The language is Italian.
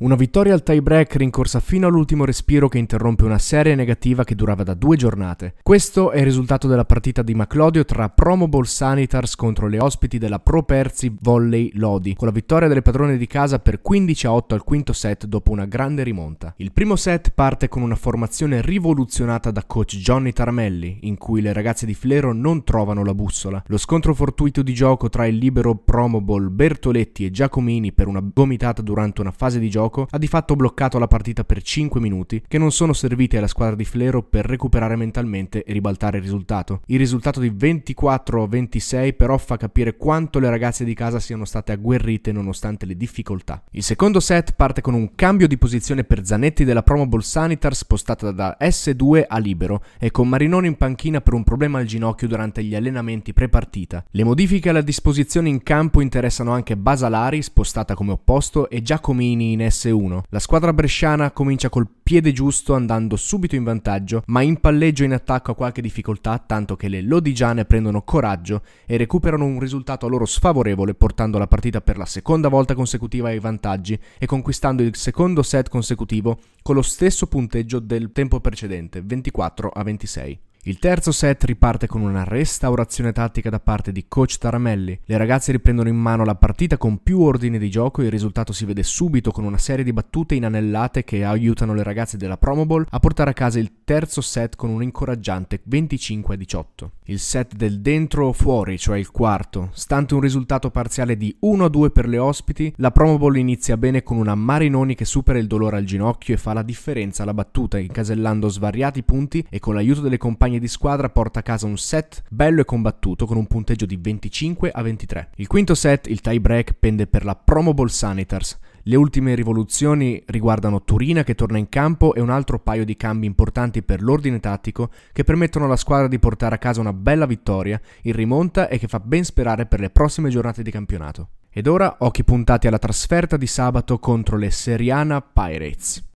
Una vittoria al tie-break rincorsa fino all'ultimo respiro che interrompe una serie negativa che durava da due giornate. Questo è il risultato della partita di McLodio tra Promobol Sanitars contro le ospiti della Pro Perzi Volley Lodi, con la vittoria delle padrone di casa per 15 a 8 al quinto set dopo una grande rimonta. Il primo set parte con una formazione rivoluzionata da coach Johnny Taramelli, in cui le ragazze di Flero non trovano la bussola. Lo scontro fortuito di gioco tra il libero Promobol Bertoletti e Giacomini per una gomitata durante una fase di gioco gioco ha di fatto bloccato la partita per 5 minuti che non sono serviti alla squadra di Flero per recuperare mentalmente e ribaltare il risultato. Il risultato di 24-26 però fa capire quanto le ragazze di casa siano state agguerrite nonostante le difficoltà. Il secondo set parte con un cambio di posizione per Zanetti della Promo Ball Sanitar spostata da S2 a libero e con Marinone in panchina per un problema al ginocchio durante gli allenamenti pre-partita. Le modifiche alla disposizione in campo interessano anche Basalari spostata come opposto e Giacomini in S2 S1. La squadra bresciana comincia col piede giusto andando subito in vantaggio, ma in palleggio in attacco ha qualche difficoltà, tanto che le lodigiane prendono coraggio e recuperano un risultato a loro sfavorevole, portando la partita per la seconda volta consecutiva ai vantaggi e conquistando il secondo set consecutivo con lo stesso punteggio del tempo precedente, 24 a 26. Il terzo set riparte con una restaurazione tattica da parte di coach Taramelli. Le ragazze riprendono in mano la partita con più ordine di gioco e il risultato si vede subito con una serie di battute inanellate che aiutano le ragazze della Promo Bowl a portare a casa il terzo set con un incoraggiante 25-18. Il set del dentro o fuori, cioè il quarto, stante un risultato parziale di 1-2 per le ospiti, la Promo Bowl inizia bene con una Marinoni che supera il dolore al ginocchio e fa la differenza alla battuta, incasellando svariati punti e con l'aiuto delle compagne compagni di squadra porta a casa un set bello e combattuto con un punteggio di 25 a 23. Il quinto set, il tie break, pende per la Promo Ball Sanitars. Le ultime rivoluzioni riguardano Turina che torna in campo e un altro paio di cambi importanti per l'ordine tattico che permettono alla squadra di portare a casa una bella vittoria in rimonta e che fa ben sperare per le prossime giornate di campionato. Ed ora occhi puntati alla trasferta di sabato contro le Seriana Pirates.